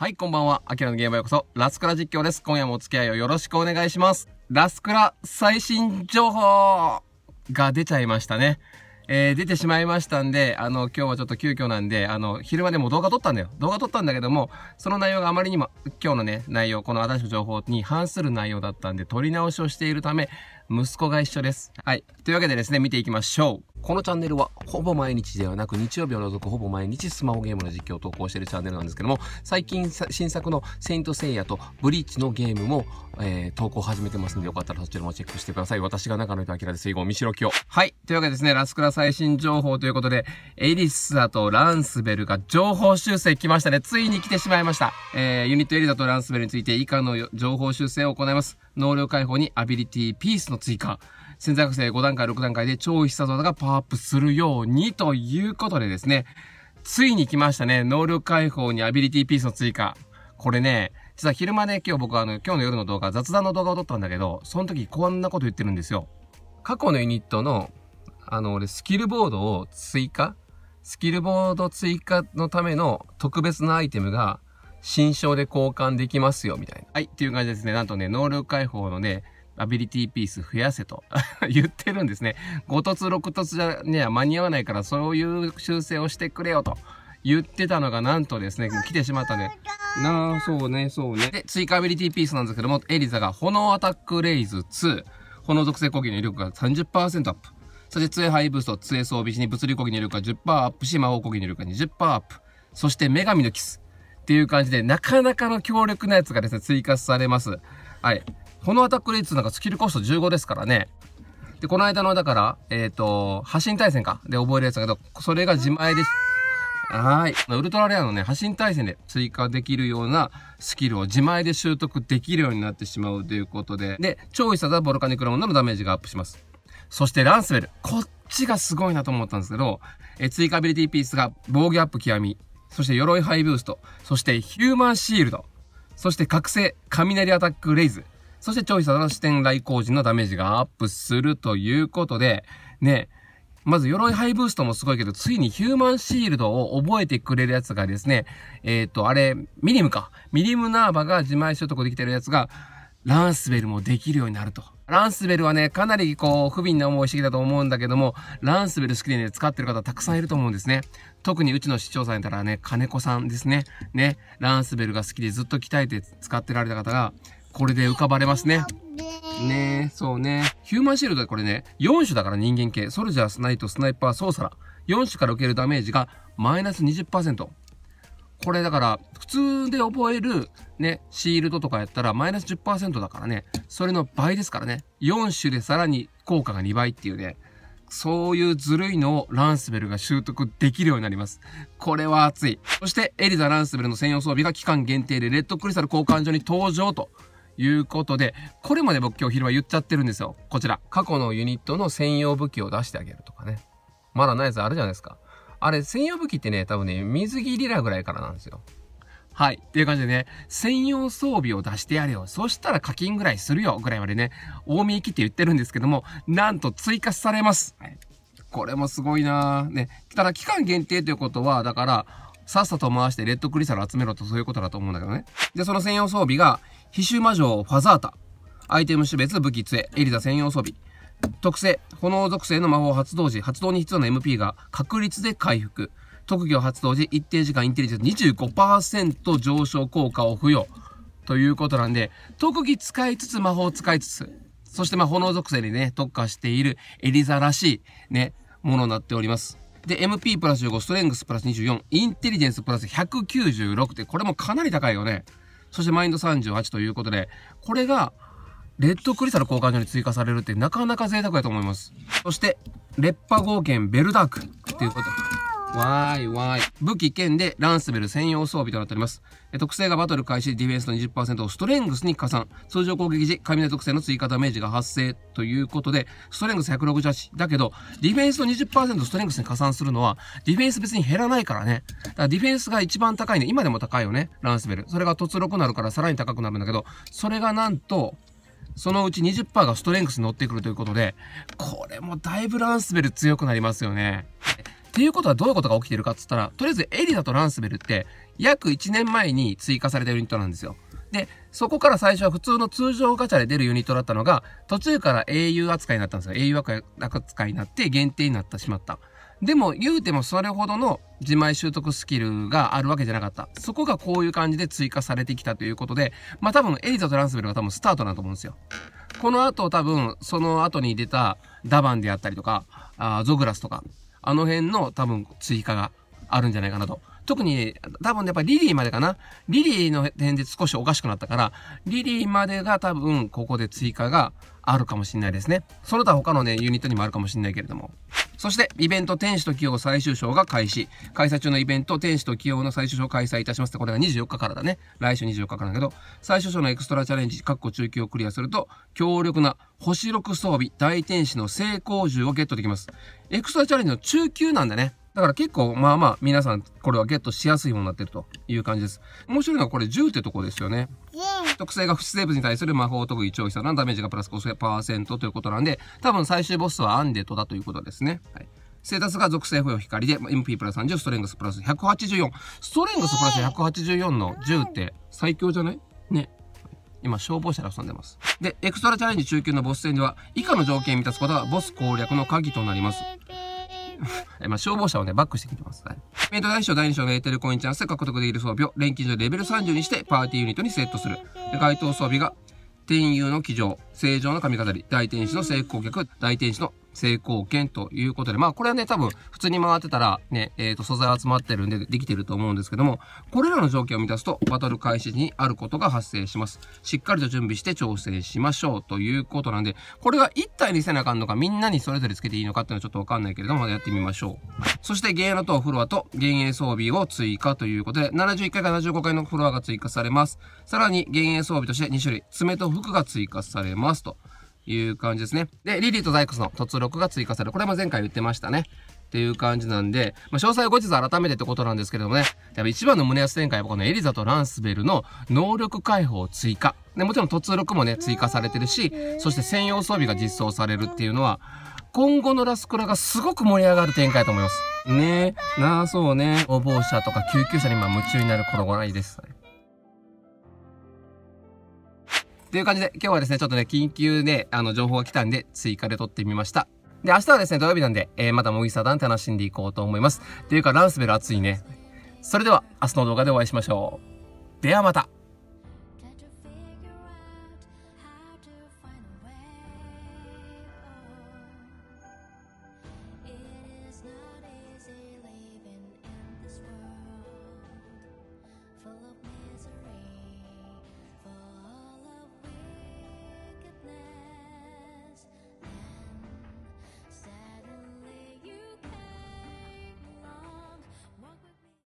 はい、こんばんは。アキラのゲームへようこそ。ラスクラ実況です。今夜もお付き合いをよろしくお願いします。ラスクラ最新情報が出ちゃいましたね。えー、出てしまいましたんで、あの、今日はちょっと急遽なんで、あの、昼間でも動画撮ったんだよ。動画撮ったんだけども、その内容があまりにも、今日のね、内容、このしの情報に反する内容だったんで、撮り直しをしているため、息子が一緒です。はい。というわけでですね、見ていきましょう。このチャンネルはほぼ毎日ではなく日曜日を除くほぼ毎日スマホゲームの実況を投稿しているチャンネルなんですけども最近新作のセイントセイヤとブリーチのゲームも、えー、投稿始めてますんでよかったらそちらもチェックしてください。私が中野明です。以後、三城清。はい。というわけでですね、ラスクラ最新情報ということでエリスだとランスベルが情報修正来ましたね。ついに来てしまいました。えー、ユニットエリザとランスベルについて以下の情報修正を行います。能力解放にアビリティピースの追加。潜在学生5段階、6段階で超必殺技がパワーアップするようにということでですね、ついに来ましたね。能力解放にアビリティピースの追加。これね、実は昼間ね、今日僕あの、今日の夜の動画、雑談の動画を撮ったんだけど、その時こんなこと言ってるんですよ。過去のユニットの、あの、俺、スキルボードを追加スキルボード追加のための特別なアイテムが、新章で交換できますよ、みたいな。はい、っていう感じですね。なんとね、能力解放のね、アビリティピース増やせと 言ってるんですね。5凸6凸じゃね間に合わないからそういう修正をしてくれよと言ってたのがなんとですね、来てしまったね。なあ、そうね、そうね。で、追加アビリティピースなんですけども、エリザが炎アタックレイズ2、炎属性攻撃の威力が30%アップ。そして杖ハイブースト、杖装備しに物理攻撃の威力が10%アップし、魔法攻撃の威力が20%アップ。そして女神のキス。っていう感じで、なかなかの強力なやつがですね、追加されます。はい。このアタック率なんかスキルコスト15ですからね。で、この間の、だから、えっ、ー、と、発信対戦か。で、覚えるやつだけど、それが自前です。はい。ウルトラレアのね、発信対戦で追加できるようなスキルを自前で習得できるようになってしまうということで、で、超必殺はボルカニクラモンのダメージがアップします。そしてランスベル。こっちがすごいなと思ったんですけど、え追加アビリティピースが防御アップ極み、そして鎧ハイブースト、そしてヒューマンシールド、そして覚醒、雷アタックレイズ、そして調必殺の視点外工事のダメージがアップするということで、ね、まず鎧ハイブーストもすごいけど、ついにヒューマンシールドを覚えてくれるやつがですね、えっ、ー、と、あれ、ミリムか。ミリムナーバが自前所得できてるやつが、ランスベルもできるようになると。ランスベルはね、かなりこう、不憫な思いしてきたと思うんだけども、ランスベル好きでね、使ってる方たくさんいると思うんですね。特にうちの市長さんやったらね、金子さんですね。ね、ランスベルが好きでずっと鍛えて使ってられた方が、これで浮かばれますね。ねえ、そうね。ヒューマンシールドはこれね、4種だから人間系。ソルジャー、スナイト、スナイパー、ソーサラ。4種から受けるダメージがマイナス20%。これだから、普通で覚えるね、シールドとかやったらマイナス10%だからね、それの倍ですからね。4種でさらに効果が2倍っていうね。そういうずるいのをランスベルが習得できるようになります。これは熱い。そして、エリザ・ランスベルの専用装備が期間限定でレッドクリスタル交換所に登場ということで、これまで僕今日昼間言っちゃってるんですよ。こちら。過去のユニットの専用武器を出してあげるとかね。まだないやつあるじゃないですか。あれ、専用武器ってね、多分ね、水着リラぐらいからなんですよ。はい。っていう感じでね、専用装備を出してやれよ。そしたら課金ぐらいするよ。ぐらいまでね、大見行きって言ってるんですけども、なんと追加されます。これもすごいなね。ただ期間限定ということは、だから、さっさと回してレッドクリスタル集めろとそういうことだと思うんだけどね。で、その専用装備が奇襲魔女ファザータアイテム種別武器杖エリザ専用装備特性炎属性の魔法発動時発動に必要な MP が確率で回復特技を発動時一定時間インテリジェンス25%上昇効果を付与ということなんで特技使いつつ魔法使いつつそしてまあ炎属性にね特化しているエリザらしいねものになっておりますで MP プラス15ストレングスプラス24インテリジェンスプラス196ってこれもかなり高いよねそしてマインド38ということで、これが、レッドクリスタル交換所に追加されるってなかなか贅沢やと思います。そして、レッパ合剣ベルダークっていうこと。わわーいーい。武器剣でランスベル専用装備となっております。特性がバトル開始、ディフェンスの20%をストレングスに加算。通常攻撃時、雷特性の追加ダメージが発生ということで、ストレングス168。だけど、ディフェンスの20%ストレングスに加算するのは、ディフェンス別に減らないからね。だからディフェンスが一番高いね。今でも高いよね。ランスベル。それが突6なるからさらに高くなるんだけど、それがなんと、そのうち20%がストレングスに乗ってくるということで、これもだいぶランスベル強くなりますよね。っていうことはどういうことが起きてるかっつったら、とりあえずエリザとランスベルって約1年前に追加されたユニットなんですよ。で、そこから最初は普通の通常ガチャで出るユニットだったのが、途中から英雄扱いになったんですよ。英雄扱いになって限定になってしまった。でも言うてもそれほどの自前習得スキルがあるわけじゃなかった。そこがこういう感じで追加されてきたということで、まあ多分エリザとランスベルが多分スタートだと思うんですよ。この後多分その後に出たダバンであったりとか、あゾグラスとか、あの辺の多分追加があるんじゃないかなと。特に、多分やっぱリリーまでかな。リリーの辺で少しおかしくなったから、リリーまでが多分ここで追加があるかもしれないですね。その他他のね、ユニットにもあるかもしれないけれども。そして、イベント天使と企業最終章が開始。開催中のイベント天使と企業の最終章を開催いたしますこれが24日からだね。来週24日からだけど、最終章のエクストラチャレンジ、括弧中級をクリアすると、強力な星6装備、大天使の成功銃をゲットできます。エクストラチャレンジの中級なんだね。だから結構、まあまあ、皆さん、これはゲットしやすいものになってるという感じです。面白いのはこれ10ってとこですよね。特性が不死生物に対する魔法特技超必要なダメージがプラス5トということなんで、多分最終ボスはアンデットだということですね。はい。ステータスが属性不要光で、MP プラス30、ストレングスプラス184。ストレングスプラス184の10って最強じゃないね。今、消防車で遊んでます。で、エクストラチャレンジ中級のボス戦では、以下の条件を満たすことはボス攻略の鍵となります。まあ、消防車をね、バックしてきてます。はい。メイト第1章、第2章メーテルコインチャンスで獲得できる装備を錬金所レベル30にしてパーティーユニットにセットする。で、該当装備が、天佑の騎乗、正常の髪飾り、大天使の成功客、大天使の成功券ということで、まあこれはね、多分普通に回ってたらね、えっ、ー、と素材集まってるんでできてると思うんですけども、これらの条件を満たすとバトル開始時にあることが発生します。しっかりと準備して調整しましょうということなんで、これが一体にせなあかんのか、みんなにそれぞれつけていいのかっていうのはちょっとわかんないけれども、やってみましょう。そしてゲーノとフロアと幻影装備を追加ということで、71回から75回のフロアが追加されます。さらに幻影装備として2種類、爪と服が追加されますと。いう感じですね。で、リリーとザイクスの突録が追加される。これも前回言ってましたね。っていう感じなんで、まあ、詳細は後日改めてってことなんですけれどもね、やっぱ一番の胸安展開はこのエリザとランスベルの能力解放追加。で、もちろん突録もね、追加されてるし、そして専用装備が実装されるっていうのは、今後のラスクラがすごく盛り上がる展開と思います。ねえ。なあ、そうね。お坊者とか救急車に今夢中になる頃がないです。という感じで、今日はですね、ちょっとね、緊急ね、あの、情報が来たんで、追加で撮ってみました。で、明日はですね、土曜日なんで、えー、またもぎさだん楽しんでいこうと思います。というか、ランスベル暑いね。それでは、明日の動画でお会いしましょう。ではまた